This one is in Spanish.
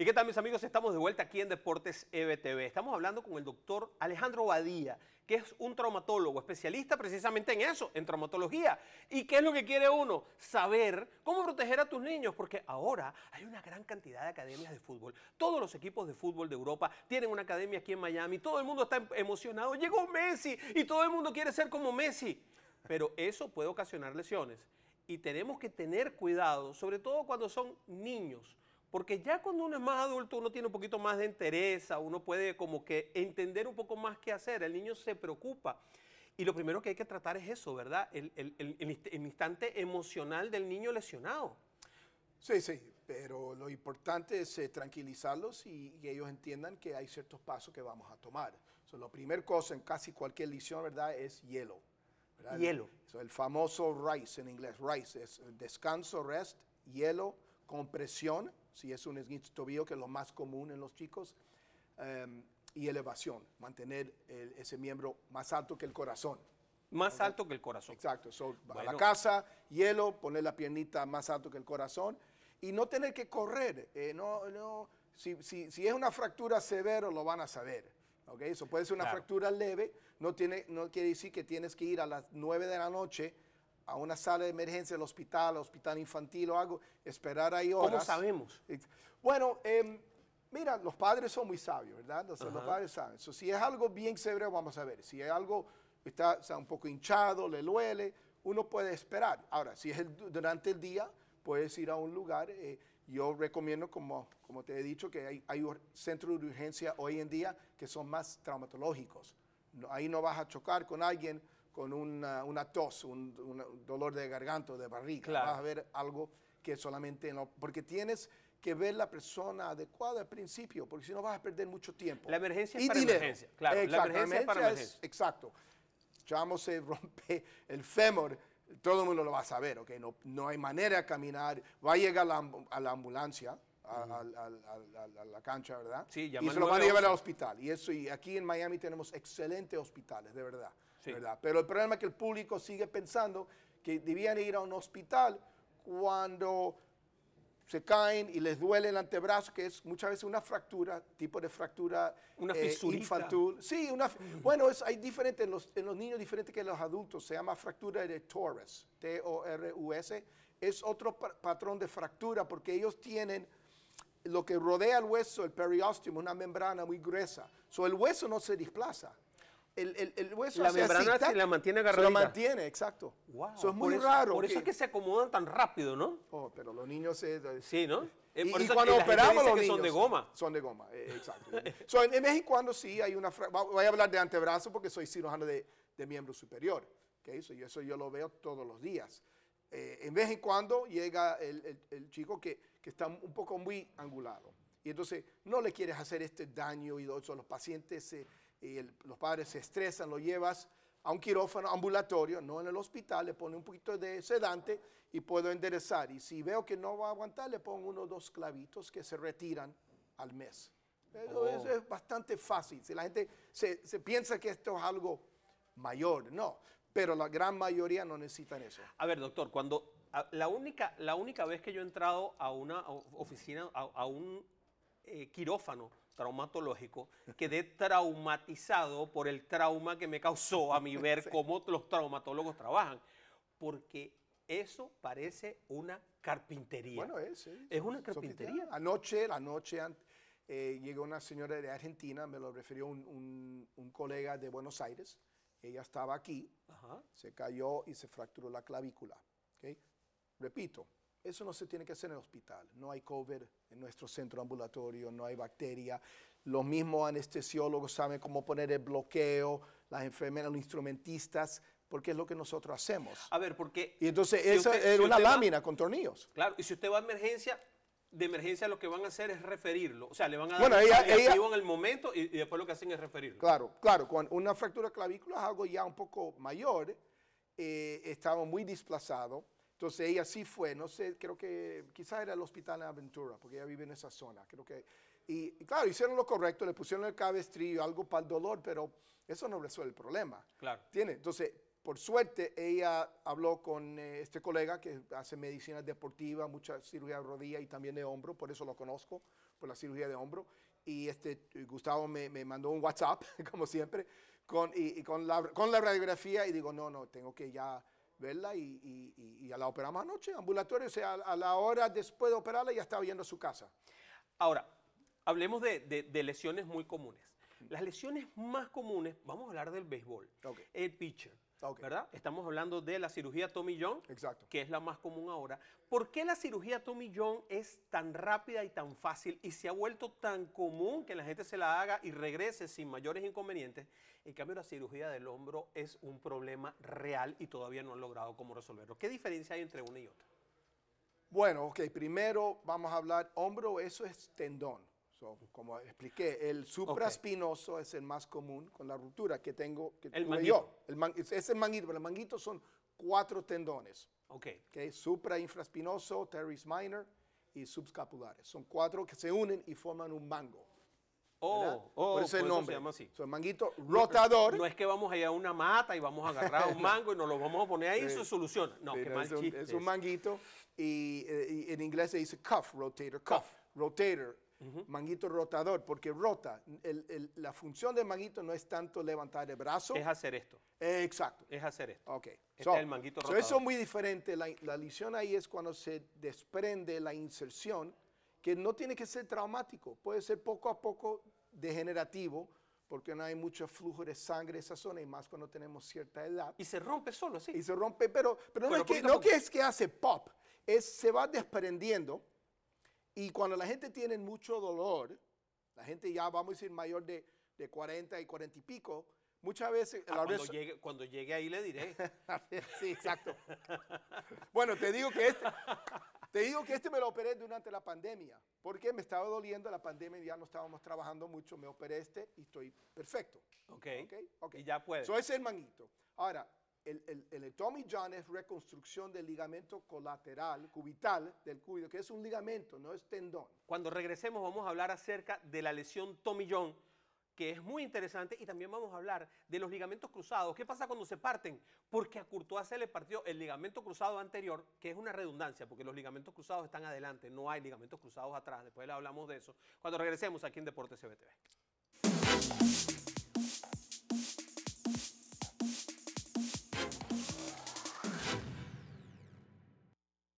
¿Y qué tal mis amigos? Estamos de vuelta aquí en Deportes EBTV. Estamos hablando con el doctor Alejandro Badía, que es un traumatólogo, especialista precisamente en eso, en traumatología. ¿Y qué es lo que quiere uno? Saber cómo proteger a tus niños, porque ahora hay una gran cantidad de academias de fútbol. Todos los equipos de fútbol de Europa tienen una academia aquí en Miami, todo el mundo está em, emocionado, llegó Messi y todo el mundo quiere ser como Messi, pero eso puede ocasionar lesiones. Y tenemos que tener cuidado, sobre todo cuando son niños porque ya cuando uno es más adulto, uno tiene un poquito más de entereza, uno puede como que entender un poco más qué hacer, el niño se preocupa. Y lo primero que hay que tratar es eso, ¿verdad? El, instante emocional del niño lesionado. Sí, sí, pero lo importante es eh, tranquilizarlos y, ellos entiendan que hay ciertos pasos que vamos a tomar. So, la primera cosa en casi cualquier lesión, ¿verdad? Es hielo. ¿verdad? Hielo. el famoso RICE en inglés, RICE, es descanso, rest, hielo, compresión si es un esguince tobillo, que es lo más común en los chicos, em, y elevación, mantener ese miembro más alto que el corazón. Más alto que el corazón. Exacto, a la casa, hielo, poner la piernita más alto que el corazón y no tener que correr. Eh, no, no, si, es una fractura severa, lo van a saber. ¿okay? Eso puede ser una fractura leve, no, tiene, no quiere decir que tienes que ir a las 9 de la noche a una sala de emergencia del hospital, al hospital infantil o algo, esperar ahí horas. ¿Cómo sabemos? Bueno, em, mira, los padres son muy sabios, ¿verdad? los padres saben. si es algo bien severo, vamos a ver. Si es algo, está, está un poco hinchado, le duele, uno puede esperar. Ahora, si es durante el día, puedes ir a un lugar. Eh, yo recomiendo, como, como te he dicho, que hay, hay centros de urgencia hoy en día que son más traumatológicos. ahí no vas a chocar con alguien con una, tos, un, dolor de garganta, de barriga. Vas a ver algo que solamente no, porque tienes que ver la persona adecuada al principio, porque si no vas a perder mucho tiempo. La emergencia es para emergencia, claro. la emergencia, es para emergencia. exacto. Chamo se rompe el fémur, todo el mundo lo va a saber, ¿ok? No, no hay manera de caminar, va a llegar a la ambulancia, a, la cancha, ¿verdad? Sí, y se lo van a llevar al hospital. Y eso, y aquí en Miami tenemos excelentes hospitales, de verdad. Pero el problema es que el público sigue pensando que debían ir a un hospital cuando se caen y les duele el antebrazo, que es muchas veces una fractura, tipo de fractura una eh, infantil. Sí, una, mm. bueno, es, hay diferentes, en los, en los niños diferente que en los adultos, se llama fractura de Torres, T-O-R-U-S. Es otro patrón de fractura porque ellos tienen lo que rodea el hueso, el periósteo, una membrana muy gruesa. So, el hueso no se desplaza, el, hueso la membrana se la mantiene agarrada. lo mantiene, exacto. eso es muy raro. Por eso es que se acomodan tan rápido, ¿no? Oh, pero los niños se... Eh, sí, ¿no? Eh, y, y cuando operamos los niños, son de goma. Son de goma, eh, exacto. en, vez México cuando sí hay una... Voy a hablar de antebrazo porque soy cirujano de, miembro superior. ¿okay? eso yo, eso yo lo veo todos los días. en vez en cuando llega el, chico que, está un poco muy angulado. Y entonces no le quieres hacer este daño y dos Los pacientes se, y los padres se estresan, lo llevas a un quirófano ambulatorio, no en el hospital, le pone un poquito de sedante y puedo enderezar. Y si veo que no va a aguantar, le pongo o dos clavitos que se retiran al mes. Oh. Eso, es, bastante fácil. Si la gente se, se, piensa que esto es algo mayor, no. Pero la gran mayoría no necesitan eso. A ver, doctor, cuando la única, la única vez que yo he entrado a una oficina, a, un eh, quirófano, traumatológico, quedé traumatizado por el trauma que me causó a mí ver cómo los traumatólogos trabajan, porque eso parece una carpintería. Bueno, es, es, una carpintería. Anoche, la noche eh, llegó una señora de Argentina, me lo refirió un, colega de Buenos Aires, ella estaba aquí, se cayó y se fracturó la clavícula. Repito, eso no se tiene que hacer en el hospital. No hay COVID en nuestro centro ambulatorio, no hay bacteria. Los mismos anestesiólogos saben cómo poner el bloqueo, las enfermeras, los instrumentistas, porque es lo que nosotros hacemos. A ver, porque... Y entonces eso es una lámina con tornillos. Claro, y si usted va a emergencia, de emergencia lo que van a hacer es referirlo. O sea, le van a dar bueno, ella, en el momento y, después lo que hacen es referirlo. Claro, claro. Con una fractura clavícula es algo ya un poco mayor. Eh, estaba muy desplazado entonces ella sí fue, no sé, creo que quizá era el hospital de Aventura, porque ella vive en esa zona, creo que. Y, claro, hicieron lo correcto, le pusieron el cabestrillo, algo para el dolor, pero eso no resuelve el problema. Claro. ¿Tiene? Entonces, por suerte, ella habló con eh, este colega que hace medicina deportiva, mucha cirugía de rodilla y también de hombro, por eso lo conozco, por la cirugía de hombro. Y este, eh, Gustavo me, mandó un WhatsApp, como siempre, con, con, la, con la radiografía y digo, no, no, tengo que ya Verla Y, y, y, a la operamos anoche, ambulatorio, o sea, a la hora después de operarla ya estaba yendo a su casa. Ahora, hablemos de, lesiones muy comunes. Las lesiones más comunes, vamos a hablar del béisbol. El pitcher Estamos hablando de la cirugía Tommy John, que es la más común ahora. ¿Por qué la cirugía Tommy John es tan rápida y tan fácil y se ha vuelto tan común que la gente se la haga y regrese sin mayores inconvenientes? En cambio, la cirugía del hombro es un problema real y todavía no han logrado cómo resolverlo. ¿Qué diferencia hay entre una y otra? Bueno, ok, primero vamos a hablar, hombro, eso es tendón como expliqué, el supraespinoso es el más común con la ruptura que tengo, que el tuve yo. es, el manguito, pero el manguito son cuatro tendones. Ok. okay teres minor y subscapulares. Son cuatro que se unen y forman un mango. Oh, oh, por ese nombre. se llama así. el manguito rotador. No, es que vamos a ir a una mata y vamos a agarrar un mango y nos lo vamos a poner ahí y se soluciona. No, mal es, un, es un, manguito eh, y, en inglés se dice cuff, rotator cuff rotator, manguito rotador, porque rota. la función del manguito no es tanto levantar el brazo. Es hacer esto. exacto. Es hacer esto. Ok. Este el manguito rotador. eso es muy diferente. La, lesión ahí es cuando se desprende la inserción, que no tiene que ser traumático. Puede ser poco a poco degenerativo, porque no hay mucho flujo de sangre en esa zona y más cuando tenemos cierta edad. Y se rompe solo, sí. Y se rompe, pero, pero, no, es que, no es que hace pop, es se va desprendiendo y cuando la gente tiene mucho dolor, la gente ya, vamos a decir, mayor de, 40 y 40 y pico, muchas veces... Ah, cuando, llegue, ahí le diré. sí, exacto. bueno, te digo que este... Te digo que este me lo operé durante la pandemia, porque me estaba doliendo la pandemia, y ya no estábamos trabajando mucho, me operé este y estoy perfecto. Ok. okay, Y ya puedes. Soy ese es el manguito. Ahora, el, Tommy John es reconstrucción del ligamento colateral, cubital del cúbito, que es un ligamento, no es tendón. Cuando regresemos vamos a hablar acerca de la lesión Tommy John, que es muy interesante, y también vamos a hablar de los ligamentos cruzados. ¿Qué pasa cuando se parten? Porque a Courtois se le partió el ligamento cruzado anterior, que es una redundancia, porque los ligamentos cruzados están adelante, no hay ligamentos cruzados atrás. Después le hablamos de eso. Cuando regresemos aquí en Deportes CBTV.